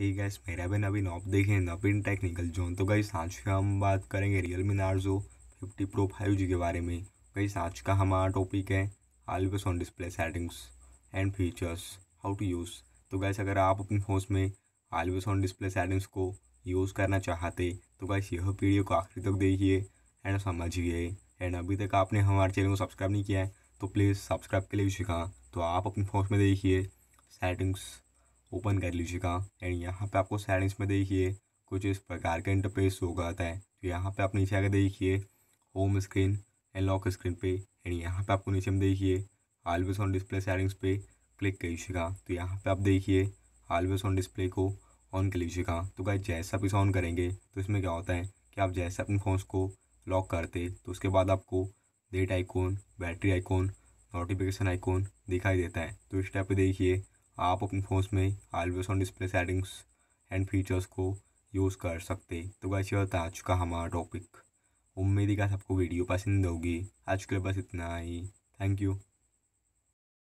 ही gas मेरा भी नवीन आप देखें नवीन टेक्निकल जोन तो गई साँच की हम बात करेंगे Realme Narzo fifty pro five G के बारे में गई साँच का हमारा टॉपिक है always on display settings and features how to use तो गैस अगर आप अपने फोन में ऑलवेज ऑन डिस्प्ले सेटिंग्स को यूज़ करना चाहते तो गैस यह वीडियो को आखिर तक देखिए एंड समझिए एंड अभी तक आपने हमारे चैनल को सब्सक्राइब नहीं किया है तो प्लीज़ सब्सक्राइब के लिए भी सीखा तो आप अपने फोन में देखिए सेटिंग्स ओपन कर लीजिएगा एंड यहाँ पे आपको सैडिंग्स में देखिए कुछ इस प्रकार का इंटरफेस होगा आता है तो यहाँ पे आप नीचे आकर देखिए home screen and lock screen पे एंड यहाँ पे आपको नीचे में देखिए आलवेज ऑन डिस्प्ले सैडिंग्स पे क्लिक कर लीजिएगा तो यहाँ पे आप देखिए आलवेज ऑन डिस्प्ले को ऑन कर लीजिएगा तो क्या जैसा आप इसे ऑन करेंगे तो इसमें क्या होता है कि आप जैसे अपने फोन को लॉक करते तो उसके बाद आपको date icon battery icon notification icon दिखाई देता है तो इस टाइप पे देखिए आप अपने फ़ोन में always on display settings and features को यूज़ कर सकते तो वैसे होता आज का हमारा टॉपिक उम्मीद है कि आपको वीडियो पसंद होगी आज के लिए बस इतना ही थैंक यू